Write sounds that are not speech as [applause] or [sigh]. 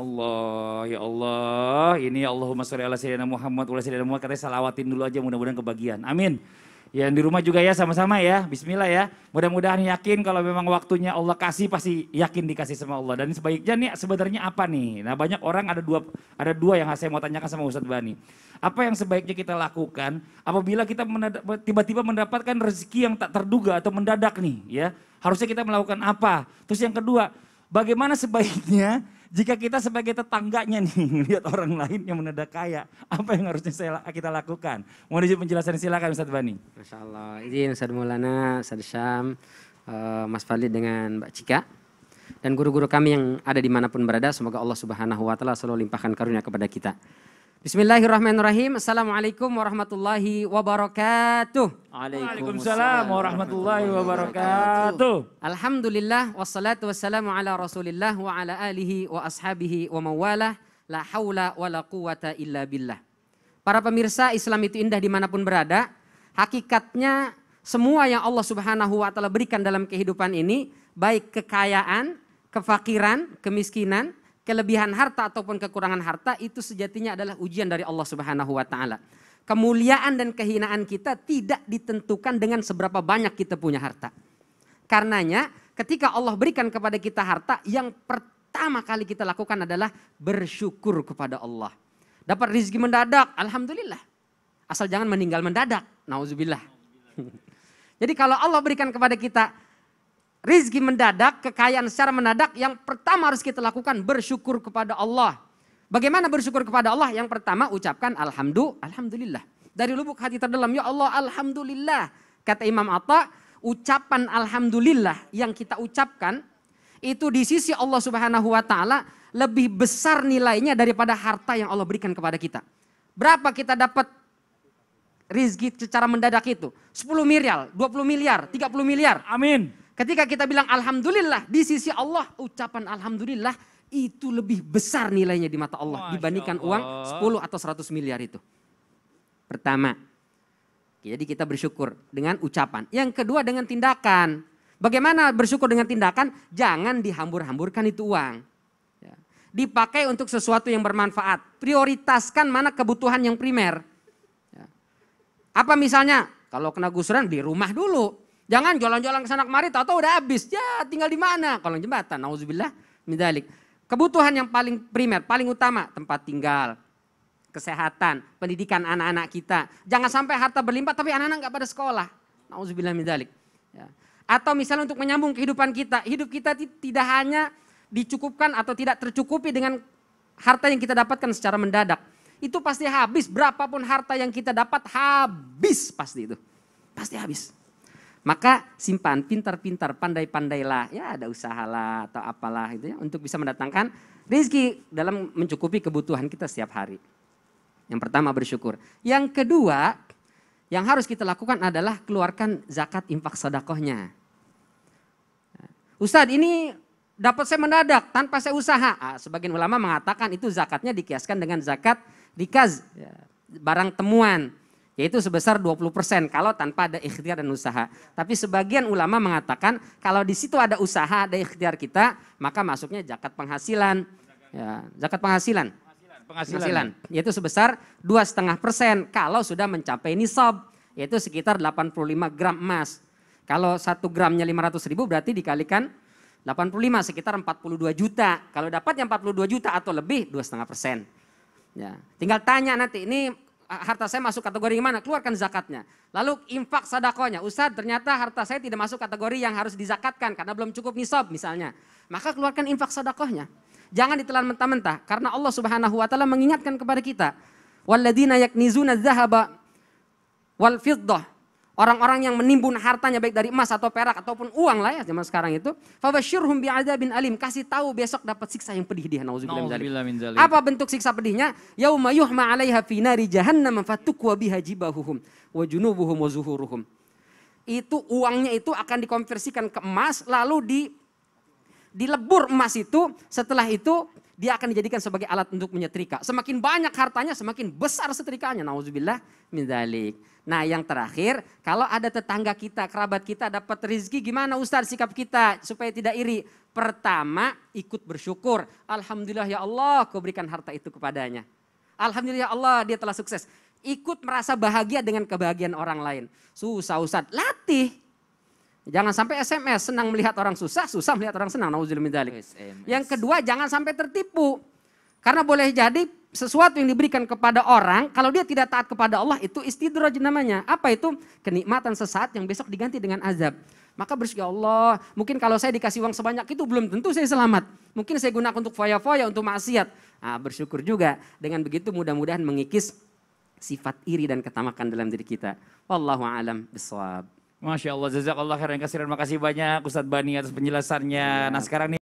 Allah, ya Allah, ini ya Allahumma sholli ala sayyidina Muhammad wa sayyidina Muhammad katanya salawatin dulu aja mudah-mudahan kebagian. Amin. Ya, yang di rumah juga ya sama-sama ya, bismillah ya. Mudah-mudahan yakin kalau memang waktunya Allah kasih pasti yakin dikasih sama Allah. Dan sebaiknya nih sebenarnya apa nih? Nah, banyak orang ada dua ada dua yang saya mau tanyakan sama Ustadz Bani. Apa yang sebaiknya kita lakukan apabila kita tiba-tiba mendapatkan rezeki yang tak terduga atau mendadak nih ya? Harusnya kita melakukan apa? Terus yang kedua, Bagaimana sebaiknya jika kita sebagai tetangganya nih [laughs] lihat orang lain yang mendadak kaya, apa yang harusnya saya, kita lakukan? Mau izin penjelasan silakan Ustaz Bani. Masya Allah, izin Ustaz Maulana, Ustaz Syam, eh, Mas Fadli dengan Mbak Cika dan guru-guru kami yang ada dimanapun berada, semoga Allah Subhanahu Wa Taala selalu limpahkan karunia kepada kita. Bismillahirrahmanirrahim. Assalamualaikum warahmatullahi wabarakatuh. Waalaikumsalam warahmatullahi wabarakatuh. Alhamdulillah wassalatu wassalamu ala Rasulillah wa ala alihi wa ashabihi wa mawalah. La hawla wa la quwata illa billah. Para pemirsa Islam itu indah dimanapun berada. Hakikatnya semua yang Allah subhanahu wa ta'ala berikan dalam kehidupan ini. Baik kekayaan, kefakiran, kemiskinan, kelebihan harta ataupun kekurangan harta itu sejatinya adalah ujian dari Allah Subhanahu wa taala. Kemuliaan dan kehinaan kita tidak ditentukan dengan seberapa banyak kita punya harta. Karenanya ketika Allah berikan kepada kita harta yang pertama kali kita lakukan adalah bersyukur kepada Allah. Dapat rezeki mendadak, alhamdulillah. Asal jangan meninggal mendadak, nauzubillah. [laughs] Jadi kalau Allah berikan kepada kita rizki mendadak, kekayaan secara mendadak, yang pertama harus kita lakukan bersyukur kepada Allah. Bagaimana bersyukur kepada Allah? Yang pertama ucapkan alhamdulillah. Dari lubuk hati terdalam, ya Allah alhamdulillah. Kata Imam Atta, ucapan alhamdulillah yang kita ucapkan itu di sisi Allah Subhanahu wa taala lebih besar nilainya daripada harta yang Allah berikan kepada kita. Berapa kita dapat rizki secara mendadak itu? 10 miliar, 20 miliar, 30 miliar. Amin. Ketika kita bilang alhamdulillah di sisi Allah, ucapan alhamdulillah itu lebih besar nilainya di mata Allah Masya dibandingkan Allah. uang 10 atau 100 miliar itu. Pertama, jadi kita bersyukur dengan ucapan. Yang kedua dengan tindakan. Bagaimana bersyukur dengan tindakan? Jangan dihambur-hamburkan itu uang. Ya. Dipakai untuk sesuatu yang bermanfaat. Prioritaskan mana kebutuhan yang primer. Ya. Apa misalnya? Kalau kena gusuran di rumah dulu Jangan jualan-jualan ke sana kemari, tahu udah habis. Ya tinggal di mana? Kalau jembatan, nauzubillah midalik. Kebutuhan yang paling primer, paling utama, tempat tinggal, kesehatan, pendidikan anak-anak kita. Jangan sampai harta berlimpah tapi anak-anak nggak pada sekolah. Nauzubillah midalik. Ya. Atau misalnya untuk menyambung kehidupan kita, hidup kita tidak hanya dicukupkan atau tidak tercukupi dengan harta yang kita dapatkan secara mendadak itu pasti habis. Berapapun harta yang kita dapat habis pasti itu. Pasti habis. Maka simpan pintar-pintar, pandai-pandailah, ya ada usahalah atau apalah itu ya untuk bisa mendatangkan rezeki dalam mencukupi kebutuhan kita setiap hari. Yang pertama bersyukur. Yang kedua, yang harus kita lakukan adalah keluarkan zakat infak sodakohnya. Ustadz ini dapat saya mendadak tanpa saya usaha. Ah, sebagian ulama mengatakan itu zakatnya dikiaskan dengan zakat dikaz ya, barang temuan yaitu sebesar 20% kalau tanpa ada ikhtiar dan usaha. Tapi sebagian ulama mengatakan kalau di situ ada usaha, ada ikhtiar kita, maka masuknya zakat penghasilan. Ya, zakat penghasilan. Penghasilan. penghasilan. penghasilan. Yaitu sebesar persen kalau sudah mencapai nisab, yaitu sekitar 85 gram emas. Kalau satu gramnya 500 ribu berarti dikalikan 85 sekitar 42 juta. Kalau dapatnya 42 juta atau lebih dua setengah persen. Ya. Tinggal tanya nanti ini Eh, harta saya masuk kategori mana? Keluarkan zakatnya. Lalu infak sadakonya. Ustadz ternyata harta saya tidak masuk kategori yang harus dizakatkan karena belum cukup nisab misalnya. Maka keluarkan infak sadakohnya. Jangan ditelan mentah-mentah karena Allah Subhanahu wa taala mengingatkan kepada kita. Walladzina yaknizuna dzahaba wal fiddah Orang-orang yang menimbun hartanya baik dari emas atau perak ataupun uang lah ya zaman sekarang itu. bi bin alim. Kasih tahu besok dapat siksa yang pedih dia. Nauzubillah min zalik. Apa bentuk siksa pedihnya? Yauma yuhma 'alaiha fi nari jahannam fatukwa biha jibahuhum wa junubuhum wa zuhuruhum. Itu uangnya itu akan dikonversikan ke emas lalu di dilebur emas itu setelah itu dia akan dijadikan sebagai alat untuk menyetrika. Semakin banyak hartanya, semakin besar setrikanya. Nauzubillah min dzalik. Nah, yang terakhir, kalau ada tetangga kita, kerabat kita dapat rezeki, gimana Ustaz sikap kita supaya tidak iri? Pertama, ikut bersyukur. Alhamdulillah ya Allah, kau berikan harta itu kepadanya. Alhamdulillah ya Allah, dia telah sukses. Ikut merasa bahagia dengan kebahagiaan orang lain. Susah Ustaz, latih Jangan sampai SMS, senang melihat orang susah, susah melihat orang senang. Yang kedua, jangan sampai tertipu. Karena boleh jadi sesuatu yang diberikan kepada orang, kalau dia tidak taat kepada Allah, itu istidraj namanya. Apa itu? Kenikmatan sesaat yang besok diganti dengan azab. Maka bersyukur Allah, mungkin kalau saya dikasih uang sebanyak itu belum tentu saya selamat. Mungkin saya gunakan untuk foya-foya, untuk maksiat. Nah, bersyukur juga. Dengan begitu mudah-mudahan mengikis sifat iri dan ketamakan dalam diri kita. Wallahu alam bisawab. Masya Allah, jazakallah khairan Terima Makasih banyak Ustadz Bani atas penjelasannya. Ya. Nah iya. sekarang nih